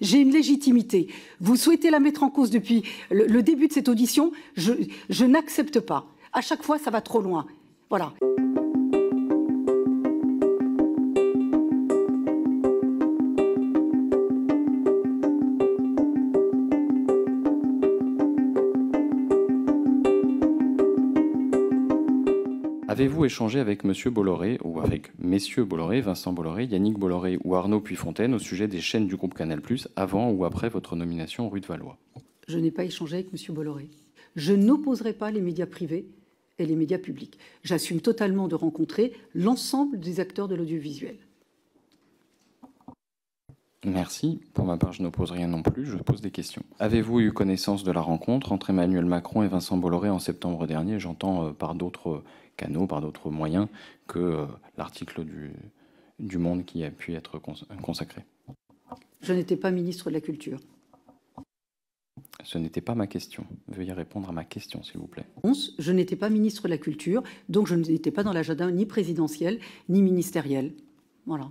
J'ai une légitimité. Vous souhaitez la mettre en cause depuis le, début de cette audition. Je, je n'accepte pas. À chaque fois, ça va trop loin. Voilà. Avez-vous échangé avec Monsieur Bolloré ou avec Messieurs Bolloré, Vincent Bolloré, Yannick Bolloré ou Arnaud Puyfontaine au sujet des chaînes du groupe Canal+ avant ou après votre nomination rue de Valois Je n'ai pas échangé avec Monsieur Bolloré. Je n'opposerai pas les médias privés et les médias publics. J'assume totalement de rencontrer l'ensemble des acteurs de l'audiovisuel. Merci. Pour ma part, je ne pose rien non plus, je pose des questions. Avez-vous eu connaissance de la rencontre entre Emmanuel Macron et Vincent Bolloré en septembre dernier J'entends euh, par d'autres canaux, par d'autres moyens, que euh, l'article du, Monde qui a pu être consacré. Je n'étais pas ministre de la Culture. Ce n'était pas ma question. Veuillez répondre à ma question, s'il vous plaît. Je n'étais pas ministre de la Culture, donc je n'étais pas dans l'agenda ni présidentiel ni ministériel. Voilà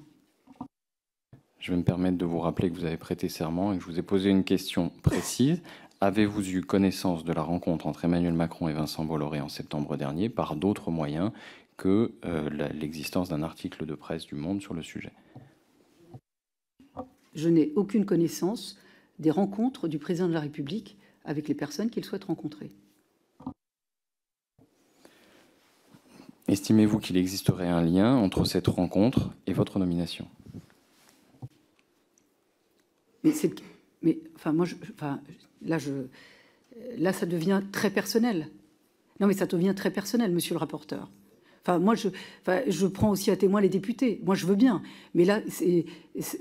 je vais me permettre de vous rappeler que vous avez prêté serment et que je vous ai posé une question précise. Avez-vous eu connaissance de la rencontre entre Emmanuel Macron et Vincent Bolloré en septembre dernier par d'autres moyens que euh, l'existence d'un article de presse du Monde sur le sujet Je n'ai aucune connaissance des rencontres du président de la République avec les personnes qu'il souhaite rencontrer. Estimez-vous qu'il existerait un lien entre cette rencontre et votre nomination mais, mais enfin, moi, enfin, là, je, là, ça devient très personnel. Non, mais ça devient très personnel, monsieur le rapporteur. Enfin, moi, je, enfin, je prends aussi à témoin les députés. Moi, je veux bien. Mais là, c'est...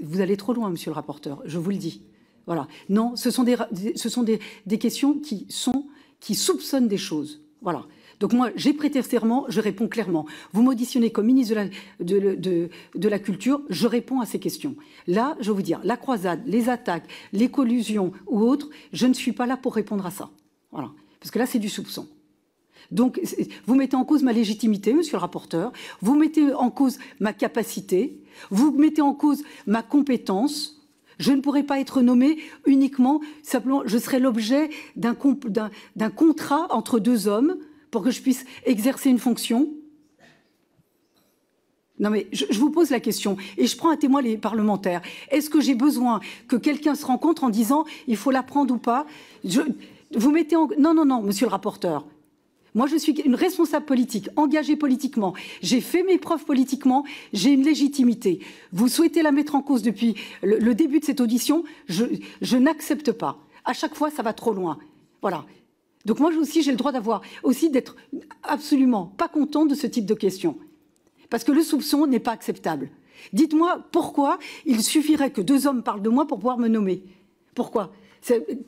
vous allez trop loin, monsieur le rapporteur. Je vous le dis. Voilà. Non, ce sont des, ce sont des, des questions qui, sont, qui soupçonnent des choses. Voilà. Donc moi, j'ai prêté serment, je réponds clairement. Vous m'auditionnez comme ministre de la, Culture, je réponds à ces questions. Là, je vais vous dire, la croisade, les attaques, les collusions ou autres, je ne suis pas là pour répondre à ça. Voilà. Parce que là, c'est du soupçon. Donc, vous mettez en cause ma légitimité, monsieur le rapporteur, vous mettez en cause ma capacité, vous mettez en cause ma compétence. Je ne pourrais pas être nommé uniquement, simplement, je serai l'objet d'un contrat entre deux hommes pour que je puisse exercer une fonction non mais je, vous pose la question et je prends à témoin les parlementaires. Est-ce que j'ai besoin que quelqu'un se rencontre en disant il faut la prendre ou pas Vous mettez en... Non, non, non, monsieur le rapporteur. Moi, je suis une responsable politique, engagée politiquement. J'ai fait mes preuves politiquement, j'ai une légitimité. Vous souhaitez la mettre en cause depuis le, début de cette audition, je, je n'accepte pas. À chaque fois, ça va trop loin. Voilà. Donc moi aussi, j'ai le droit d'avoir, aussi d'être absolument pas content de ce type de question. Parce que le soupçon n'est pas acceptable. Dites-moi pourquoi il suffirait que deux hommes parlent de moi pour pouvoir me nommer. Pourquoi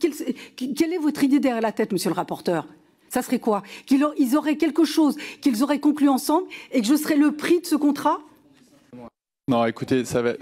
quelle, est votre idée derrière la tête, monsieur le rapporteur ça serait quoi Qu'ils auraient quelque chose qu'ils auraient conclu ensemble et que je serais le prix de ce contrat Non, écoutez, ça va.